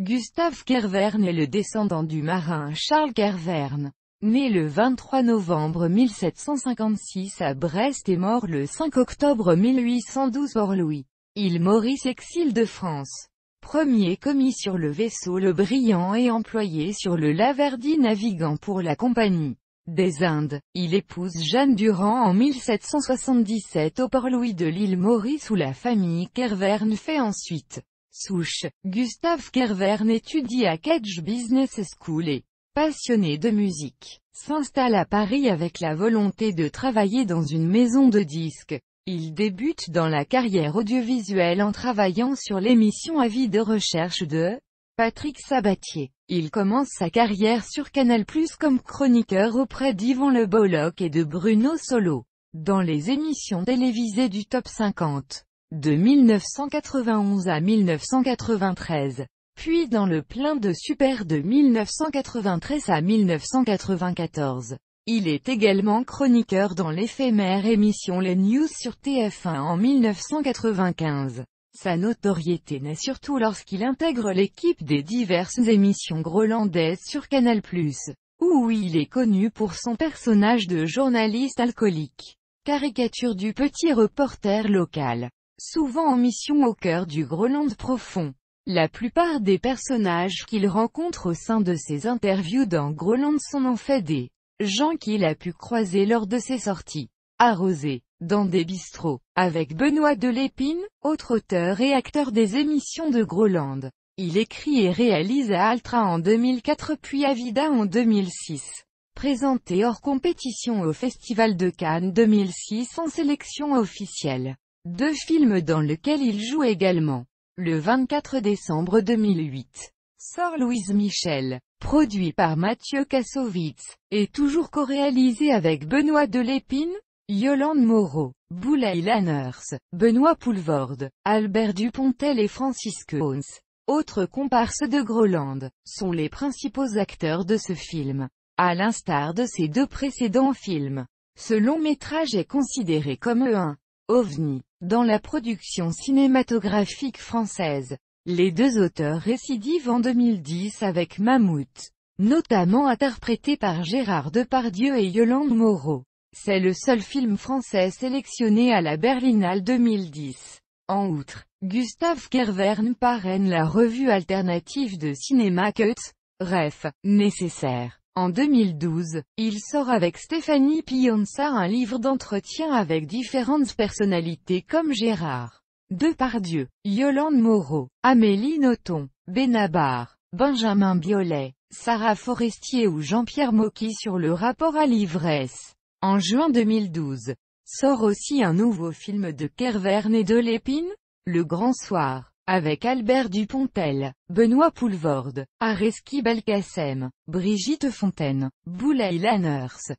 Gustave Kervern est le descendant du marin Charles Kervern. Né le 23 novembre 1756 à Brest et mort le 5 octobre 1812 hors Louis. Il Maurice exil de France. Premier commis sur le vaisseau Le Brillant et employé sur le Laverdi naviguant pour la compagnie des Indes. Il épouse Jeanne Durand en 1777 au Port-Louis de l'île Maurice où la famille Kervern fait ensuite souche, Gustave Kervern étudie à Kedge Business School et, passionné de musique, s'installe à Paris avec la volonté de travailler dans une maison de disques. Il débute dans la carrière audiovisuelle en travaillant sur l'émission Avis de recherche de Patrick Sabatier. Il commence sa carrière sur Canal+, comme chroniqueur auprès d'Yvon Le Bolloc et de Bruno Solo, dans les émissions télévisées du Top 50 de 1991 à 1993, puis dans le plein de Super de 1993 à 1994. Il est également chroniqueur dans l'éphémère émission Les News sur TF1 en 1995. Sa notoriété naît surtout lorsqu'il intègre l'équipe des diverses émissions grolandaises sur Canal+, où il est connu pour son personnage de journaliste alcoolique, caricature du petit reporter local souvent en mission au cœur du Groland profond. La plupart des personnages qu'il rencontre au sein de ses interviews dans Groenland sont en fait des gens qu'il a pu croiser lors de ses sorties. Arrosé, dans des bistrots, avec Benoît Delépine, autre auteur et acteur des émissions de Groland. Il écrit et réalise à Altra en 2004 puis à Vida en 2006. Présenté hors compétition au Festival de Cannes 2006 en sélection officielle. Deux films dans lesquels il joue également. Le 24 décembre 2008. Sort Louise Michel. Produit par Mathieu Kassovitz. Et toujours co-réalisé avec Benoît Delépine, Yolande Moreau, Boulay Lanners, Benoît Poulvorde, Albert Dupontel et Francis Coons, autres comparses de Groland, sont les principaux acteurs de ce film, à l'instar de ses deux précédents films. Ce long métrage est considéré comme un ovni, dans la production cinématographique française, les deux auteurs récidivent en 2010 avec Mammouth, notamment interprété par Gérard Depardieu et Yolande Moreau. C'est le seul film français sélectionné à la Berlinale 2010. En outre, Gustave Kervern parraine la revue alternative de cinéma Cut, Ref, nécessaire. En 2012, il sort avec Stéphanie Pionza un livre d'entretien avec différentes personnalités comme Gérard Depardieu, Yolande Moreau, Amélie Nothomb, Benabar, Benjamin Biolay, Sarah Forestier ou Jean-Pierre Mocky sur le rapport à l'ivresse. En juin 2012, sort aussi un nouveau film de Kerverne et de Lépine, Le Grand Soir avec Albert Dupontel, Benoît Poulvorde, Areski Belkacem, Brigitte Fontaine, Boulay-Laners.